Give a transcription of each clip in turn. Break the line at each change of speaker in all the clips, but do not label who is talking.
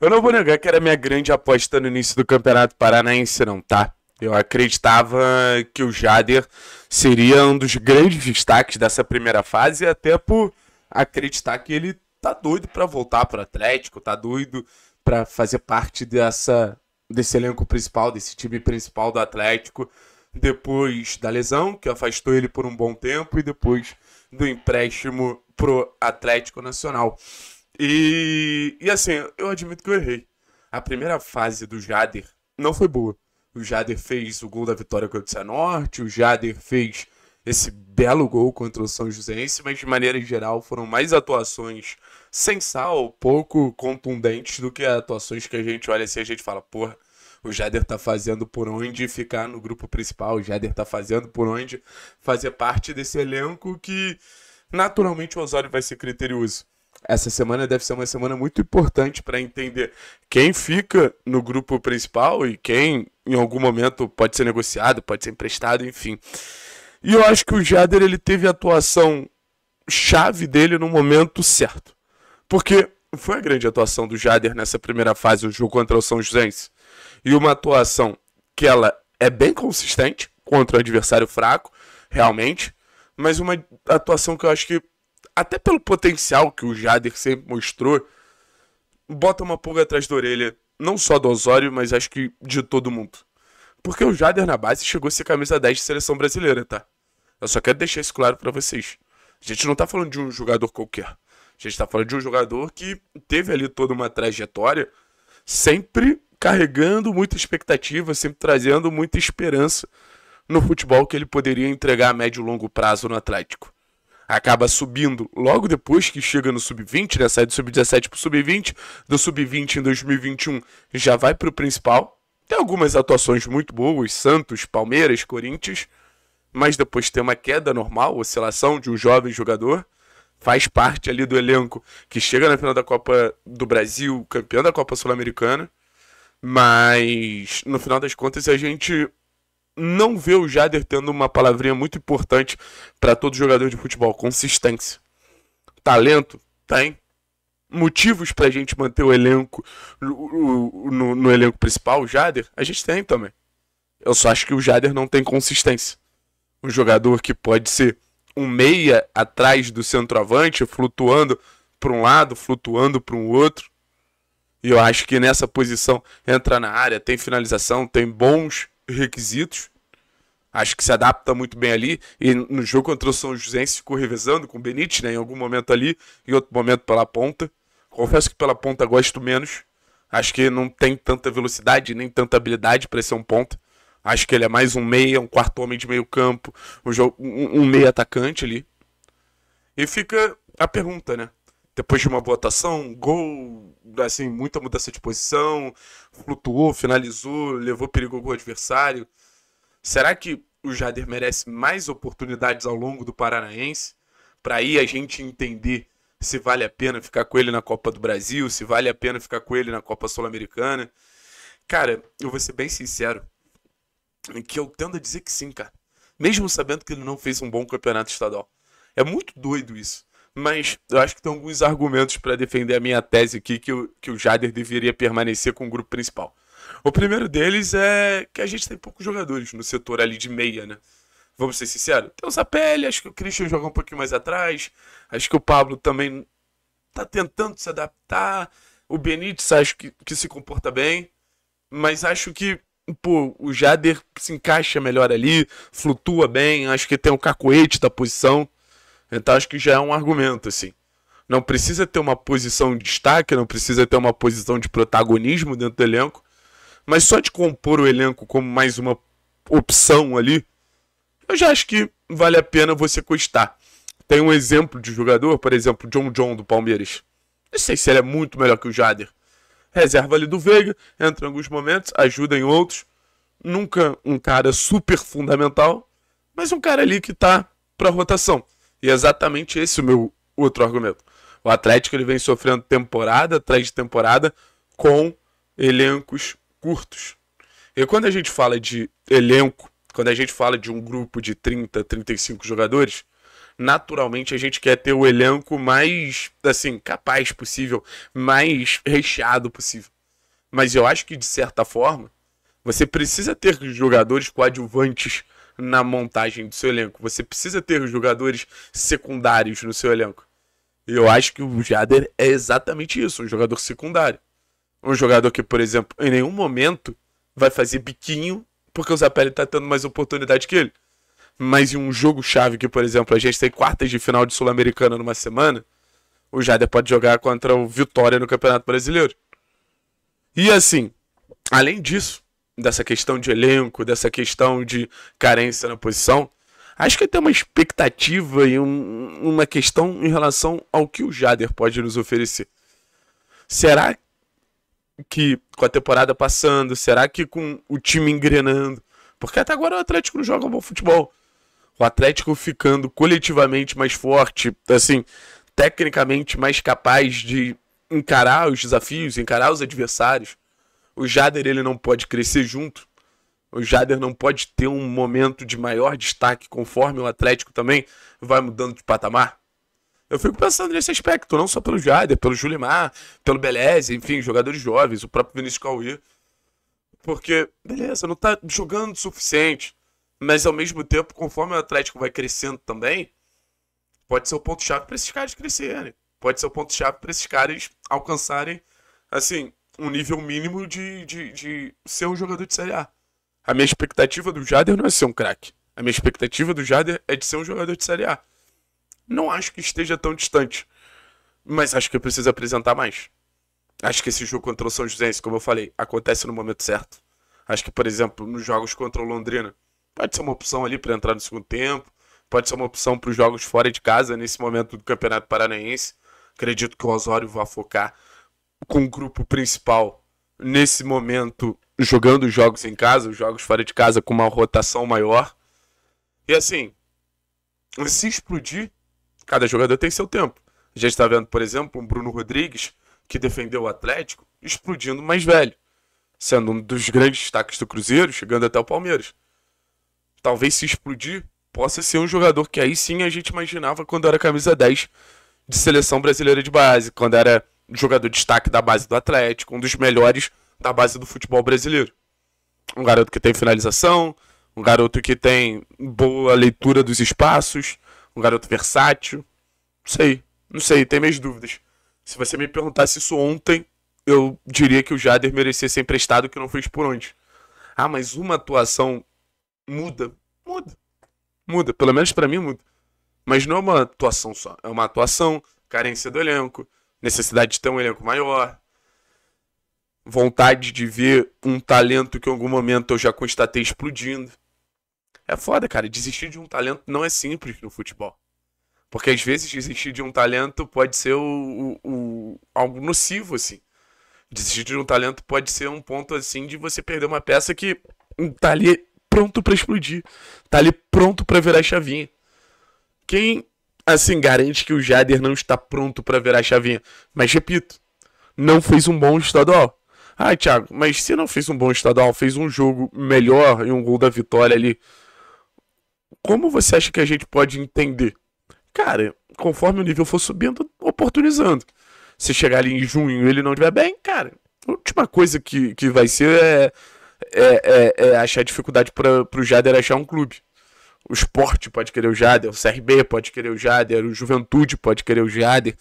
Eu não vou negar que era minha grande aposta no início do Campeonato Paranaense, não, tá? Eu acreditava que o Jader seria um dos grandes destaques dessa primeira fase, até por acreditar que ele tá doido para voltar pro Atlético, tá doido para fazer parte dessa desse elenco principal, desse time principal do Atlético, depois da lesão que afastou ele por um bom tempo e depois do empréstimo pro Atlético Nacional. E, e assim, eu admito que eu errei. A primeira fase do Jader não foi boa. O Jader fez o gol da vitória contra o Norte, o Jader fez esse belo gol contra o São Joséense, mas de maneira geral foram mais atuações sem sal, pouco contundentes do que atuações que a gente olha assim e a gente fala, porra, o Jader tá fazendo por onde ficar no grupo principal, o Jader tá fazendo por onde fazer parte desse elenco que naturalmente o Osório vai ser criterioso essa semana deve ser uma semana muito importante para entender quem fica no grupo principal e quem em algum momento pode ser negociado, pode ser emprestado, enfim. E eu acho que o Jader ele teve a atuação chave dele no momento certo. Porque foi a grande atuação do Jader nessa primeira fase, o jogo contra o São Joséense. E uma atuação que ela é bem consistente contra o adversário fraco, realmente, mas uma atuação que eu acho que até pelo potencial que o Jader sempre mostrou, bota uma pulga atrás da orelha, não só do Osório, mas acho que de todo mundo. Porque o Jader na base chegou a ser camisa 10 de seleção brasileira, tá? Eu só quero deixar isso claro para vocês. A gente não tá falando de um jogador qualquer. A gente tá falando de um jogador que teve ali toda uma trajetória, sempre carregando muita expectativa, sempre trazendo muita esperança no futebol que ele poderia entregar a médio e longo prazo no Atlético acaba subindo logo depois que chega no sub-20, né? Sai do sub-17 pro sub-20, do sub-20 em 2021 já vai pro principal. Tem algumas atuações muito boas, Santos, Palmeiras, Corinthians, mas depois tem uma queda normal, oscilação de um jovem jogador faz parte ali do elenco que chega na final da Copa do Brasil, campeão da Copa Sul-Americana, mas no final das contas a gente não vê o Jader tendo uma palavrinha muito importante para todo jogador de futebol: consistência. Talento? Tem. Motivos para a gente manter o elenco no, no, no, elenco principal, o Jader? A gente tem também. Eu só acho que o Jader não tem consistência. Um jogador que pode ser um meia atrás do centroavante, flutuando para um lado, flutuando para um outro. E eu acho que nessa posição entra na área, tem finalização, tem bons requisitos. Acho que se adapta muito bem ali. E no jogo contra o São José ficou revezando com o Benítez, né? Em algum momento ali, em outro momento pela ponta. Confesso que pela ponta gosto menos. Acho que não tem tanta velocidade nem tanta habilidade para ser um ponta. Acho que ele é mais um meia, um quarto homem de meio campo, um, um, um meia atacante ali. E fica a pergunta, né? depois de uma votação, gol, assim, muita mudança de posição, flutuou, finalizou, levou perigo ao adversário. Será que o Jader merece mais oportunidades ao longo do Paranaense? Para aí a gente entender se vale a pena ficar com ele na Copa do Brasil, se vale a pena ficar com ele na Copa Sul-Americana. Cara, eu vou ser bem sincero, que eu tendo a dizer que sim, cara. Mesmo sabendo que ele não fez um bom campeonato estadual. É muito doido isso mas eu acho que tem alguns argumentos para defender a minha tese aqui que o, que o Jader deveria permanecer com o grupo principal. O primeiro deles é que a gente tem poucos jogadores no setor ali de meia, né? Vamos ser sinceros. Tem o Zapelli, acho que o Christian joga um pouquinho mais atrás. Acho que o Pablo também tá tentando se adaptar. O Benítez acho que, que se comporta bem. Mas acho que, pô, o Jader se encaixa melhor ali, flutua bem. Acho que tem o um cacoete da posição. Então acho que já é um argumento, assim. Não precisa ter uma posição de destaque, não precisa ter uma posição de protagonismo dentro do elenco, mas só de compor o elenco como mais uma opção ali, eu já acho que vale a pena você custar. Tem um exemplo de jogador, por exemplo, John John do Palmeiras. Não sei se ele é muito melhor que o Jader. Reserva ali do Veiga, entra em alguns momentos, ajuda em outros. Nunca um cara super fundamental, mas um cara ali que tá pra rotação. E é exatamente esse o meu outro argumento. O Atlético ele vem sofrendo temporada atrás de temporada com elencos curtos. E quando a gente fala de elenco, quando a gente fala de um grupo de 30, 35 jogadores, naturalmente a gente quer ter o elenco mais assim, capaz possível, mais recheado possível. Mas eu acho que de certa forma, você precisa ter jogadores coadjuvantes na montagem do seu elenco. Você precisa ter os jogadores secundários no seu elenco. E eu acho que o Jader é exatamente isso, um jogador secundário. Um jogador que, por exemplo, em nenhum momento vai fazer biquinho porque o Zapelli está tendo mais oportunidade que ele. Mas em um jogo chave que, por exemplo, a gente tem quartas de final de Sul-Americana numa semana, o Jader pode jogar contra o Vitória no Campeonato Brasileiro. E assim, além disso, dessa questão de elenco, dessa questão de carência na posição, acho que tem uma expectativa e um, uma questão em relação ao que o Jader pode nos oferecer. Será que com a temporada passando, será que com o time engrenando? Porque até agora o Atlético não joga bom futebol. O Atlético ficando coletivamente mais forte, assim, tecnicamente mais capaz de encarar os desafios, encarar os adversários. O Jader ele não pode crescer junto. O Jader não pode ter um momento de maior destaque conforme o Atlético também vai mudando de patamar. Eu fico pensando nesse aspecto, não só pelo Jader, pelo Julimar, pelo Beleza, enfim, jogadores jovens, o próprio Vinícius Cauê. Porque, beleza, não tá jogando o suficiente, mas ao mesmo tempo, conforme o Atlético vai crescendo também, pode ser o ponto-chave para esses caras crescerem. Pode ser o ponto-chave para esses caras alcançarem, assim, um nível mínimo de, de, de ser um jogador de Série A. A minha expectativa do Jader não é ser um craque. A minha expectativa do Jader é de ser um jogador de Série A. Não acho que esteja tão distante, mas acho que eu preciso apresentar mais. Acho que esse jogo contra o São José, como eu falei, acontece no momento certo. Acho que, por exemplo, nos jogos contra o Londrina, pode ser uma opção ali para entrar no segundo tempo, pode ser uma opção para os jogos fora de casa nesse momento do Campeonato Paranaense. Acredito que o Osório vai focar com o grupo principal nesse momento jogando jogos em casa, jogos fora de casa com uma rotação maior. E assim, se explodir, cada jogador tem seu tempo. A gente está vendo, por exemplo, um Bruno Rodrigues que defendeu o Atlético explodindo mais velho, sendo um dos grandes destaques do Cruzeiro, chegando até o Palmeiras. Talvez se explodir possa ser um jogador que aí sim a gente imaginava quando era camisa 10 de seleção brasileira de base, quando era jogador de destaque da base do Atlético, um dos melhores da base do futebol brasileiro. Um garoto que tem finalização, um garoto que tem boa leitura dos espaços, um garoto versátil. Não sei, não sei, tem minhas dúvidas. Se você me perguntasse isso ontem, eu diria que o Jader merecia ser emprestado, que não fez por onde. Ah, mas uma atuação muda? Muda. Muda, pelo menos para mim muda. Mas não é uma atuação só, é uma atuação, carência do elenco, necessidade de ter um elenco maior, vontade de ver um talento que em algum momento eu já constatei explodindo. É foda, cara. Desistir de um talento não é simples no futebol. Porque às vezes desistir de um talento pode ser o, o, o, algo nocivo, assim. Desistir de um talento pode ser um ponto, assim, de você perder uma peça que tá ali pronto para explodir. Tá ali pronto para virar chavinha. Quem Assim, garante que o Jader não está pronto para virar chavinha. Mas repito, não fez um bom estadual. Ah, Thiago, mas se não fez um bom estadual, fez um jogo melhor e um gol da vitória ali. Como você acha que a gente pode entender? Cara, conforme o nível for subindo, oportunizando. Se chegar ali em junho e ele não estiver bem, cara, a última coisa que, que vai ser é, é, é, é achar dificuldade para o Jader achar um clube. O esporte pode querer o Jader, o CRB pode querer o Jader, o Juventude pode querer o Jader,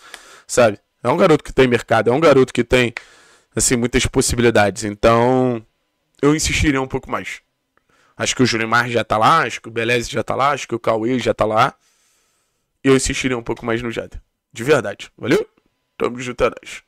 sabe? É um garoto que tem mercado, é um garoto que tem, assim, muitas possibilidades. Então, eu insistiria um pouco mais. Acho que o Julimar já tá lá, acho que o Beleza já tá lá, acho que o Cauê já tá lá. Eu insistiria um pouco mais no Jader. De verdade. Valeu? Tamo junto, é